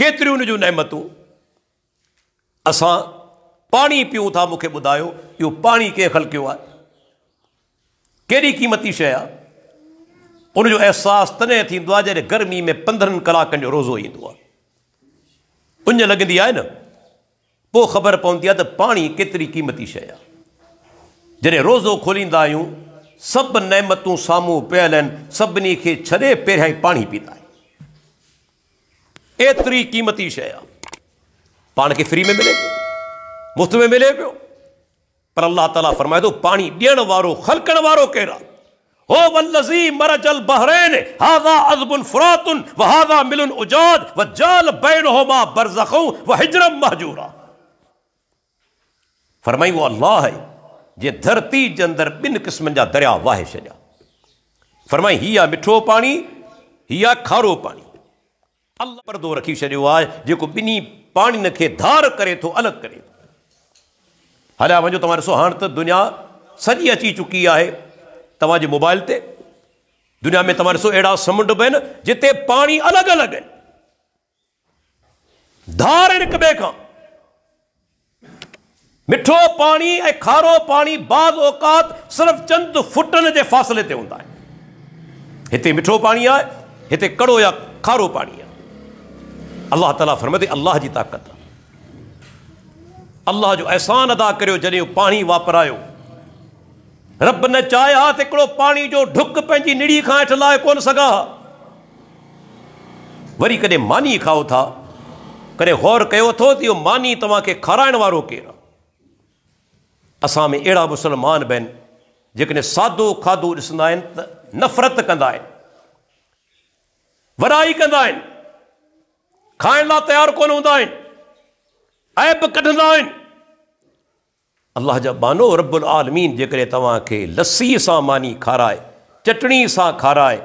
केतिरियूं हुन जूं नहमतूं असां पाणी पियूं था मूंखे ॿुधायो इहो पाणी कंहिं ख़लकियो आहे कहिड़ी क़ीमती शइ आहे उनजो अहसासु तॾहिं थींदो आहे जॾहिं गर्मी में पंद्रहनि कलाकनि जो रोज़ो ईंदो आहे उञ लॻंदी आहे न पोइ ख़बर पवंदी आहे त पाणी केतिरी क़ीमती शइ आहे जॾहिं रोज़ो खोलींदा आहियूं सभु नहमतूं साम्हूं पियल आहिनि सभिनी खे छॾे पहिरियां ई पाणी पीता आहियूं एतरी कीमती शइ आहे पाण खे फ्री में मिले पियो मुफ़्त में मिले पियो पर अल्लाह तला फरमाए थो पानी ॾियण वारो खलकण वारो केरु हो वल्लज़ी मरजल बहरेन हाजा अज़बुल फरातुन व हाजा मिलुन उजाद व जाल बैनहुमा बरज़खू व हिजरम महजूरा फरमाई वो अल्लाह है जे धरती जे अंदर बिन किस्म जा दरिया वाहे छॾिया फरमाई हीअ मिठो पानी हीअ खारो पानी अलाह परदो रखी छॾियो आहे जेको ॿिन्ही धार करे थो अलॻि करे थो हलिया वञो तव्हां ॾिसो दुनिया सॼी अची चुकी है तव्हांजे मोबाइल ते दुनिया में तव्हां ॾिसो अहिड़ा समुंड बि जिते पानी अलॻि अलॻि आहिनि धार आहिनि हिक ॿिए मिठो पानी ऐं खारो पानी बाद औकात सिर्फ़ु चंद फुटन के फ़ासिले ते हूंदा मिठो पानी आहे हिते कड़ो या खारो पानी है अल्लाह ताला फरमते अल्लाह जी ताकत अल्लाह जो एहसान अदा कर पानी वापरा रब न चाहिया त हिकिड़ो पाणी जो ढुक पंहिंजी निड़ी खां हेठ लाए को सघां वरी कॾहिं मानी खाओ था कॾहिं गौर कयो अथो त मानी तव्हांखे खाराइण वारो केरु आहे असां में अहिड़ा मुस्लमान बि आहिनि सादो खाधो ॾिसंदा नफ़रत कंदा आहिनि वॾाई खाइण लाइ तयारु कोन हूंदा आहिनि ऐब कढंदा आहिनि अलाह बानो रबुल आलमीन जेकॾहिं तव्हांखे लस्सी सां मानी खाराए चटणी से खाराए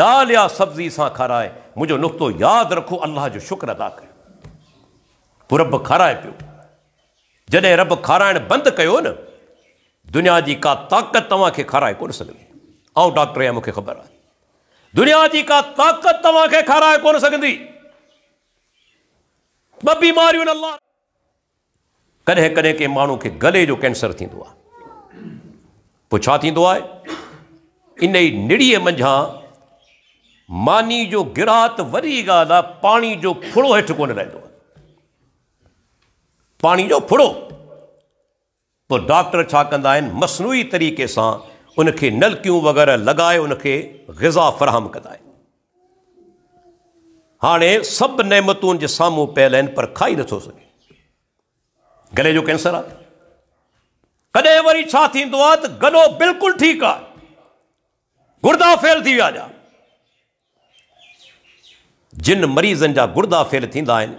दाल या सब्ज़ी से खाराए मुंहिंजो नुक़्तो याद रखो अल्लाह जो शुक्र अदा कर रब खाराए पियो जॾहिं रब खाराइणु बंद न दुनिया की का ताक़त तव्हांखे खाराए कोन सघंदी ऐं डॉक्टर आहियां मूंखे ख़बर आहे दुनिया की का ताक़त तव्हांखे खाराए कोन सघंदी ॿ बीमारियूं न अलाह कॾहिं कॾहिं कंहिं माण्हू खे गले जो कैंसर थींदो आहे पोइ छा थींदो आहे इन ई निड़ीअ मंझां मानी जो गिरात वरी ॻाल्हि आहे पाणी जो फुड़ो हेठि कोन रहंदो आहे पाणी जो फुड़ो पोइ तो डॉक्टर छा कंदा आहिनि मसनूई तरीक़े सां उनखे नलकियूं वग़ैरह लॻाए उनखे ग़िज़ा फ़राहम कंदा आहिनि हाणे सभु नेमतुनि जे साम्हूं पियल आहिनि पर खाई नथो सघे गले जो कैंसर आहे कॾहिं वरी छा थींदो आहे त गलो बिल्कुलु ठीकु आहे गुर्दा फेल थी विया जा जिन मरीज़नि जा गुर्दा फेल थींदा आहिनि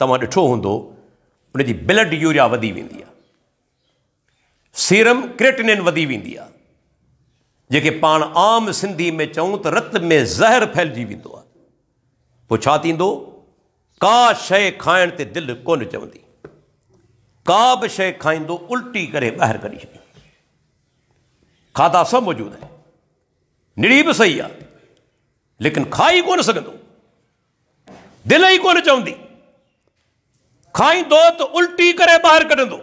तव्हां ॾिठो हूंदो उनजी ब्लड यूरिया वधी वेंदी आहे सीरम क्रेटनिन वधी वेंदी आहे जेके पाण आम सिंधी में चऊं त रत में ज़हर फैलिजी वेंदो आहे पोइ छा थींदो का शइ खाइण ते दिलि कोन चवंदी का बि शइ खाईंदो उल्टी करे ॿाहिरि कढी छॾी खाधा सभु मौजूदु आहिनि निड़ी बि सही आहे लेकिन खाई कोन सघंदो दिलि ई कोन चवंदी खाईंदो त उल्टी करे ॿाहिरि कढंदो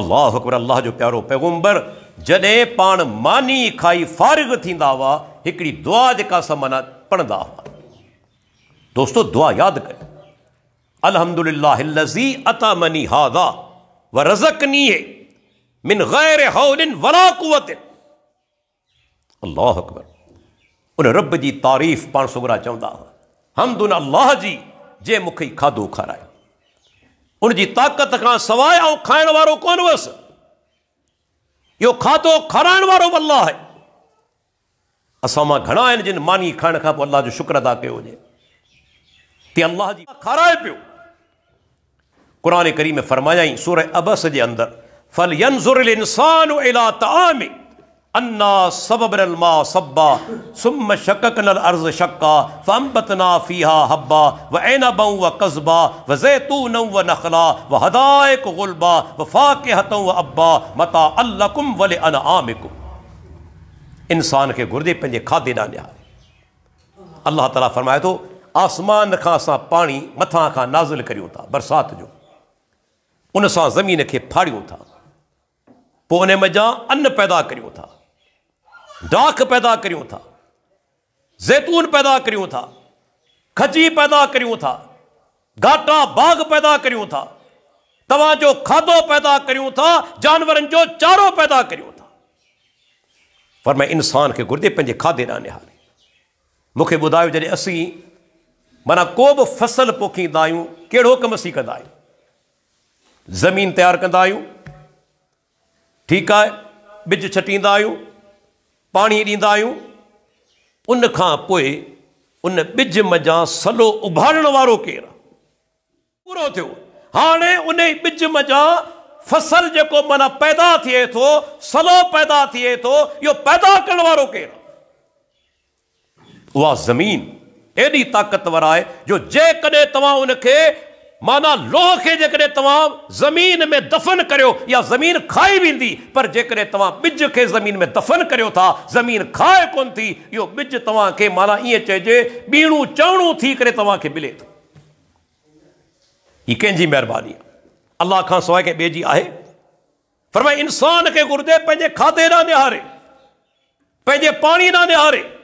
अलाह अकबर अलाह जो प्यारो पैगुंबर जॾहिं पाण मानी खाई फारिग थींदा हुआ हिकिड़ी दुआ जेका असां माना पढ़दा हुआ दोस्तों दुआ याद करें अलहमदिल्लाजी अता मनी हादा व रजक नी है मिन गैर हौलिन अल्लाह अकबर उन रब की तारीफ़ पान सुगरा चवंदा हुआ दुन अल्लाह जी जे मुख खाधो खारायो उनजी ताक़त का सवाइ ऐं वो कौन हुस यो खाधो खाराइण वो अल्लाह है असां मां घणा आहिनि जिन मानी खाइण खां पोइ अलाह जो शुक्र अदा कयो हुजे ते अलाह जी खाराए पियो क़ुर करी में फरमायाईं सूर अबस जे अंदरि फल यनज़ुर इंसान इला ताम अन्ना सबब मा सब्बा सुम शकक नल अर्ज़ शक्का फम्बतना फ़ीहा हब्बा व ऐनबा व कस्बा व ज़ैतून व नखला व हदायक गुलबा व फ़ाक़हतों व अब्बा मता अल्लकुम वल अन आमिकुम इंसान के घुर्दे पंहिंजे खाधे ॾांहुं ॾियारे अलाह ताला फरमाए तो आसमान का अस पानी मथां खां नाज़िल करियूं था बरसाति जो उन ज़मीन के फाड़ू था पोइ उन मज़ा अन पैदा करियूं था डाख पैदा करियूं था ज़ैतून पैदा करियूं था खजी पैदा करियूं था घाटा बाग पैदा करियूं था तव्हांजो खाधो पैदा करियूं था जानवरनि जो चारो पैदा करियूं था पर मैं इंसान खे घुरिजे पे खाधे ना निहारे मुख्य ॿुधायो जॾहिं असीं माना को बि फसल पोखींदा आहियूं कहिड़ो कमु असीं कंदा ज़मीन तैयार कंदा आहियूं ठीकु आहे छटींदा आहियूं पाणी ॾींदा आहियूं उन उन ॿिज मज़ा सलो उभारण वारो केरु आहे पूरो थियो उन ॿिज मज़ा फसल जो माना पैदा थिए थो तो, सलो पैदा थिए तो यो पैदा करो वारो केरु ज़मीन एॾी ताक़तवर आहे जो जेकॾहिं तव्हां माना लोह के जेकॾहिं तव्हां ज़मीन में दफ़न करियो या ज़मीन खाई वेंदी पर जेकॾहिं तव्हां ॿिज खे ज़मीन में दफ़न करियो था ज़मीन खाए को थी इहो ॿिज माना ये चइजे ॿीणूं चवणूं थी करे मिले तो ये कंहिंजी महिरबानी अल्लाह खां सवाए के बेजी आए फरमाए इंसान के घुर्जे पंहिंजे खाधे ना निहारे पंहिंजे पानी ना निहारे